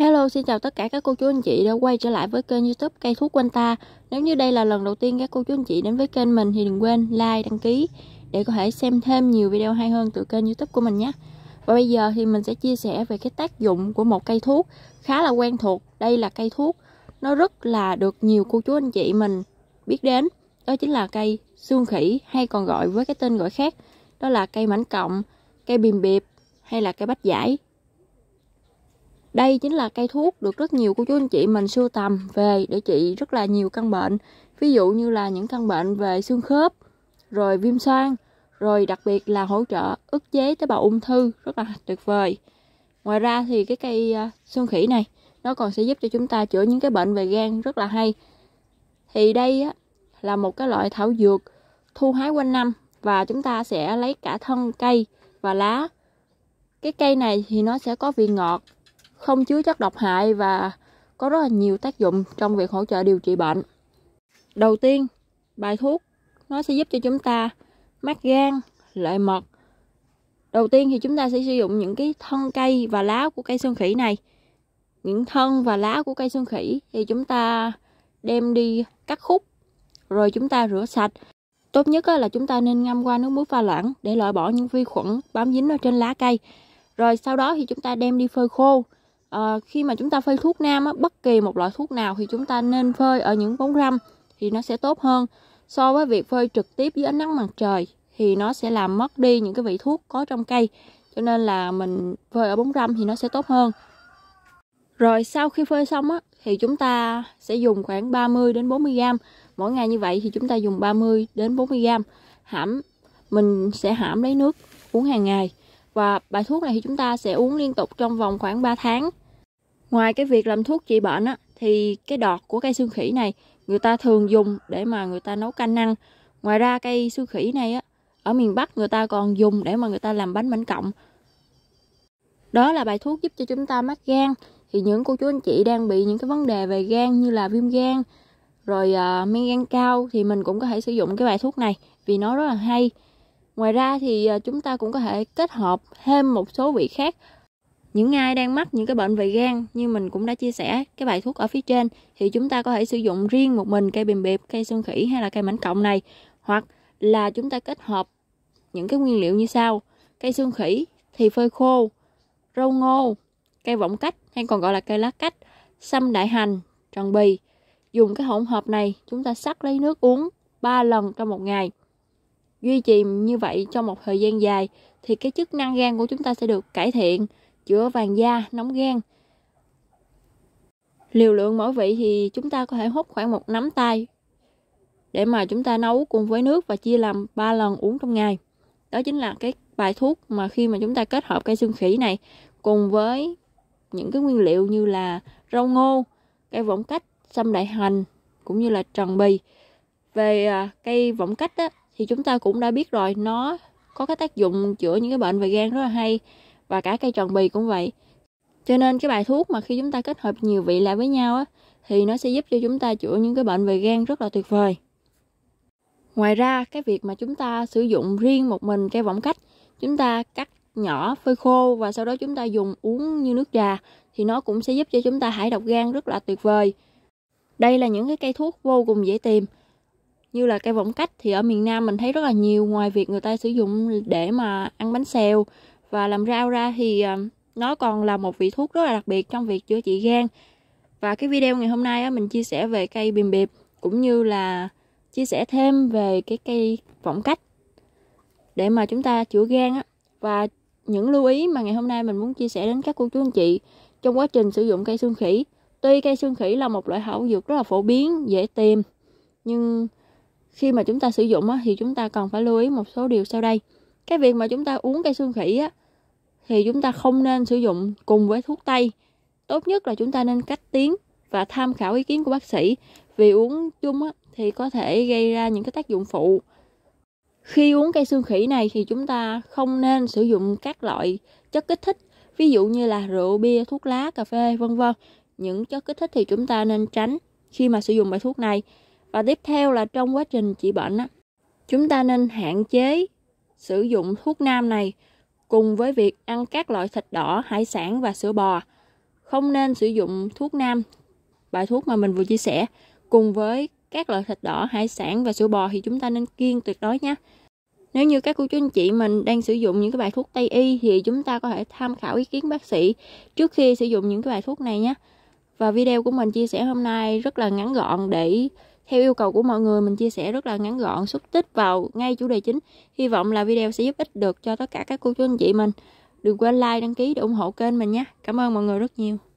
Hello, xin chào tất cả các cô chú anh chị đã quay trở lại với kênh youtube Cây Thuốc Quanh Ta Nếu như đây là lần đầu tiên các cô chú anh chị đến với kênh mình thì đừng quên like, đăng ký Để có thể xem thêm nhiều video hay hơn từ kênh youtube của mình nhé Và bây giờ thì mình sẽ chia sẻ về cái tác dụng của một cây thuốc khá là quen thuộc Đây là cây thuốc, nó rất là được nhiều cô chú anh chị mình biết đến Đó chính là cây xương khỉ hay còn gọi với cái tên gọi khác Đó là cây mảnh cộng, cây bìm biệp hay là cây bách giải đây chính là cây thuốc được rất nhiều cô chú anh chị mình sưu tầm về để trị rất là nhiều căn bệnh ví dụ như là những căn bệnh về xương khớp rồi viêm xoang rồi đặc biệt là hỗ trợ ức chế tế bào ung thư rất là tuyệt vời ngoài ra thì cái cây à, xương khỉ này nó còn sẽ giúp cho chúng ta chữa những cái bệnh về gan rất là hay thì đây á, là một cái loại thảo dược thu hái quanh năm và chúng ta sẽ lấy cả thân cây và lá cái cây này thì nó sẽ có vị ngọt không chứa chất độc hại và có rất là nhiều tác dụng trong việc hỗ trợ điều trị bệnh. Đầu tiên, bài thuốc nó sẽ giúp cho chúng ta mát gan, lợi mật. Đầu tiên thì chúng ta sẽ sử dụng những cái thân cây và lá của cây sơn khỉ này. Những thân và lá của cây sơn khỉ thì chúng ta đem đi cắt khúc rồi chúng ta rửa sạch. Tốt nhất là chúng ta nên ngâm qua nước muối pha loãng để loại bỏ những vi khuẩn bám dính ở trên lá cây. Rồi sau đó thì chúng ta đem đi phơi khô à, khi mà chúng ta phơi thuốc nam á, bất kỳ một loại thuốc nào thì chúng ta nên phơi ở những bóng râm thì nó sẽ tốt hơn so với việc phơi trực tiếp dưới ánh nắng mặt trời thì nó sẽ làm mất đi những cái vị thuốc có trong cây cho nên là mình phơi ở bóng râm thì nó sẽ tốt hơn rồi sau khi phơi xong á, thì chúng ta sẽ dùng khoảng 30 đến 40 gram mỗi ngày như vậy thì chúng ta dùng 30 đến 40 gram hãm mình sẽ hãm lấy nước uống hàng ngày và bài thuốc này thì chúng ta sẽ uống liên tục trong vòng khoảng 3 tháng Ngoài cái việc làm thuốc trị bệnh á, thì cái đọt của cây xương khỉ này người ta thường dùng để mà người ta nấu canh ăn. Ngoài ra cây xương khỉ này á, ở miền Bắc người ta còn dùng để mà người ta làm bánh bánh cộng. Đó là bài thuốc giúp cho chúng ta mát gan. Thì những cô chú anh chị đang bị những cái vấn đề về gan như là viêm gan, rồi uh, men gan cao thì mình cũng có thể sử dụng cái bài thuốc này vì nó rất là hay. Ngoài ra thì à, chúng ta cũng có thể kết hợp thêm một số vị khác những ai đang mắc những cái bệnh về gan như mình cũng đã chia sẻ cái bài thuốc ở phía trên thì chúng ta có thể sử dụng riêng một mình cây bìm bịp, cây xương khỉ hay là cây mảnh cộng này hoặc là chúng ta kết hợp những cái nguyên liệu như sau cây xương khỉ thì phơi khô rau ngô cây vọng cách hay còn gọi là cây lá cách xăm đại hành tròn bì dùng cái hỗn hợp này chúng ta sắc lấy nước uống 3 lần trong một ngày duy trì như vậy trong một thời gian dài thì cái chức năng gan của chúng ta sẽ được cải thiện chữa vàng da, nóng gan. Liều lượng mỗi vị thì chúng ta có thể hút khoảng một nắm tay để mà chúng ta nấu cùng với nước và chia làm 3 lần uống trong ngày. Đó chính là cái bài thuốc mà khi mà chúng ta kết hợp cây xương khỉ này cùng với những cái nguyên liệu như là rau ngô, cây võng cách, sâm đại hành cũng như là trần bì. Về à, cây võng cách á, thì chúng ta cũng đã biết rồi nó có cái tác dụng chữa những cái bệnh về gan rất là hay và cả cây tròn bì cũng vậy cho nên cái bài thuốc mà khi chúng ta kết hợp nhiều vị lại với nhau á, thì nó sẽ giúp cho chúng ta chữa những cái bệnh về gan rất là tuyệt vời ngoài ra cái việc mà chúng ta sử dụng riêng một mình cây võng cách chúng ta cắt nhỏ phơi khô và sau đó chúng ta dùng uống như nước trà thì nó cũng sẽ giúp cho chúng ta thải độc gan rất là tuyệt vời đây là những cái cây thuốc vô cùng dễ tìm như là cây võng cách thì ở miền Nam mình thấy rất là nhiều ngoài việc người ta sử dụng để mà ăn bánh xèo và làm rau ra thì ờ, nó còn là một vị thuốc rất là đặc biệt trong việc chữa trị gan và cái video ngày hôm nay á, mình chia sẻ về cây bìm bịp cũng như là chia sẻ thêm về cái cây võng cách để mà chúng ta chữa gan á và những lưu ý mà ngày hôm nay mình muốn chia sẻ đến các cô chú anh chị trong quá trình sử dụng cây xương khỉ tuy cây xương khỉ là một loại thảo dược rất là phổ biến dễ tìm nhưng khi mà chúng ta sử dụng á, thì chúng ta cần phải lưu ý một số điều sau đây cái việc mà chúng ta uống cây xương khỉ á, thì chúng ta không nên sử dụng cùng với thuốc tây tốt nhất là chúng ta nên cách tiến và tham khảo ý kiến của bác sĩ vì uống chung thì có thể gây ra những cái tác dụng phụ khi uống cây xương khỉ này thì chúng ta không nên sử dụng các loại chất kích thích ví dụ như là rượu bia thuốc lá cà phê vân vân những chất kích thích thì chúng ta nên tránh khi mà sử dụng bài thuốc này và tiếp theo là trong quá trình trị bệnh chúng ta nên hạn chế sử dụng thuốc nam này cùng với việc ăn các loại thịt đỏ, hải sản và sữa bò. Không nên sử dụng thuốc nam, bài thuốc mà mình vừa chia sẻ, cùng với các loại thịt đỏ, hải sản và sữa bò thì chúng ta nên kiêng tuyệt đối nhé. Nếu như các cô chú anh chị mình đang sử dụng những cái bài thuốc Tây y thì chúng ta có thể tham khảo ý kiến bác sĩ trước khi sử dụng những cái bài thuốc này nhé. Và video của mình chia sẻ hôm nay rất là ngắn gọn để theo yêu cầu của mọi người mình chia sẻ rất là ngắn gọn xúc tích vào ngay chủ đề chính hy vọng là video sẽ giúp ích được cho tất cả các cô chú anh chị mình đừng quên like đăng ký để ủng hộ kênh mình nhé cảm ơn mọi người rất nhiều